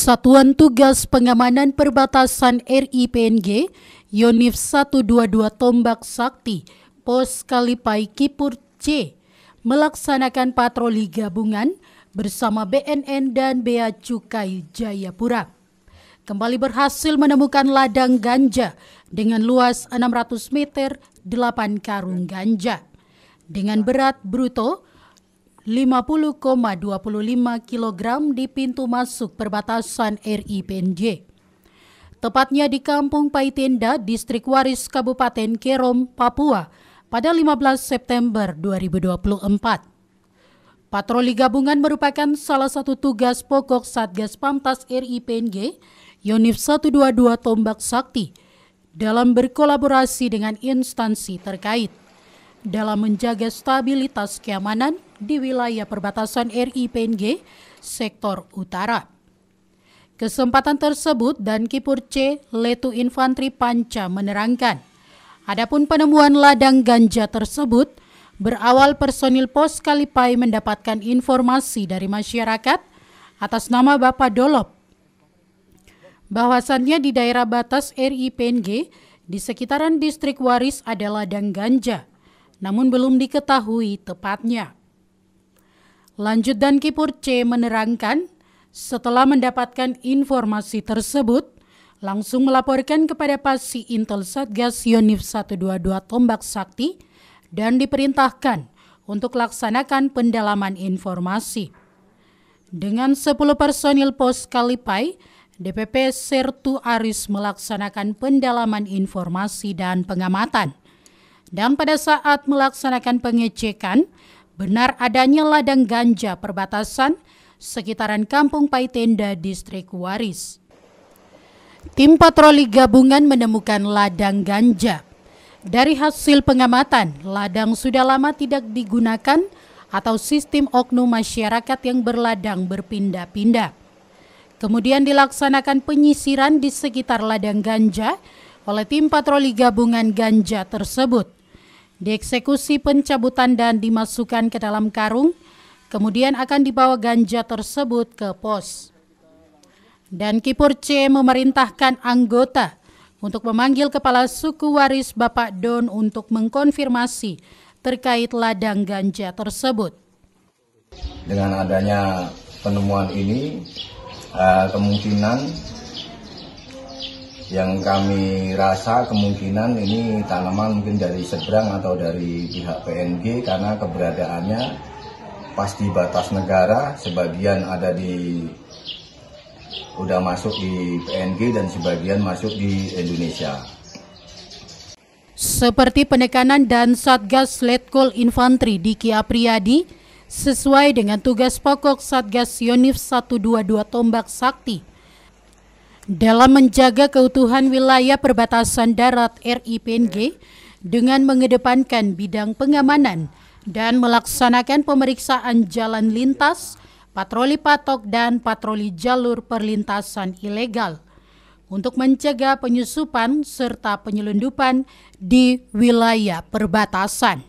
Satuan Tugas Pengamanan Perbatasan RI PNG, Yonif 122 Tombak Sakti, Pos Kalipai Kipur C, melaksanakan patroli gabungan bersama BNN dan Bea Cukai Jayapura. Kembali berhasil menemukan ladang ganja dengan luas 600 meter 8 karung ganja. Dengan berat bruto 50,25 kg di pintu masuk perbatasan RI PNJ. Tepatnya di Kampung Paitenda, Distrik Waris, Kabupaten Kerom, Papua, pada 15 September 2024. Patroli gabungan merupakan salah satu tugas pokok Satgas Pamtas RI PNG, Yonif 122 Tombak Sakti, dalam berkolaborasi dengan instansi terkait dalam menjaga stabilitas keamanan di wilayah perbatasan RI PNG sektor utara. Kesempatan tersebut dan Kipur C, Letu Infantri Panca menerangkan, adapun penemuan ladang ganja tersebut berawal personil pos Kalipai mendapatkan informasi dari masyarakat atas nama Bapak Dolop. Bahwasannya di daerah batas RI PNG, di sekitaran distrik waris ada ladang ganja namun belum diketahui tepatnya. Lanjut dan Kipur C menerangkan, setelah mendapatkan informasi tersebut, langsung melaporkan kepada Pasi Intel Satgas Yonif 122 Tombak Sakti dan diperintahkan untuk laksanakan pendalaman informasi. Dengan 10 personil pos Kalipai, DPP Sertu Aris melaksanakan pendalaman informasi dan pengamatan – dan pada saat melaksanakan pengecekan, benar adanya ladang ganja perbatasan sekitaran Kampung Paitenda, Distrik Waris. Tim patroli gabungan menemukan ladang ganja. Dari hasil pengamatan, ladang sudah lama tidak digunakan atau sistem oknum masyarakat yang berladang berpindah-pindah. Kemudian dilaksanakan penyisiran di sekitar ladang ganja oleh tim patroli gabungan ganja tersebut dieksekusi pencabutan dan dimasukkan ke dalam karung, kemudian akan dibawa ganja tersebut ke pos. Dan Kipur C memerintahkan anggota untuk memanggil kepala suku waris Bapak Don untuk mengkonfirmasi terkait ladang ganja tersebut. Dengan adanya penemuan ini, eh, kemungkinan yang kami rasa kemungkinan ini tanaman mungkin dari seberang atau dari pihak PNG karena keberadaannya pas di batas negara, sebagian ada di udah masuk di PNG dan sebagian masuk di Indonesia. Seperti penekanan dan Satgas Letkol Infantri Diki Apriyadi, sesuai dengan tugas pokok Satgas Yonif 122 Tombak Sakti, dalam menjaga keutuhan wilayah perbatasan darat RI PNG dengan mengedepankan bidang pengamanan dan melaksanakan pemeriksaan jalan lintas, patroli patok dan patroli jalur perlintasan ilegal untuk mencegah penyusupan serta penyelundupan di wilayah perbatasan.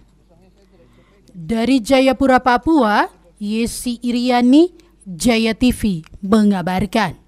Dari Jayapura, Papua, Yesi Iriani, Jaya TV mengabarkan.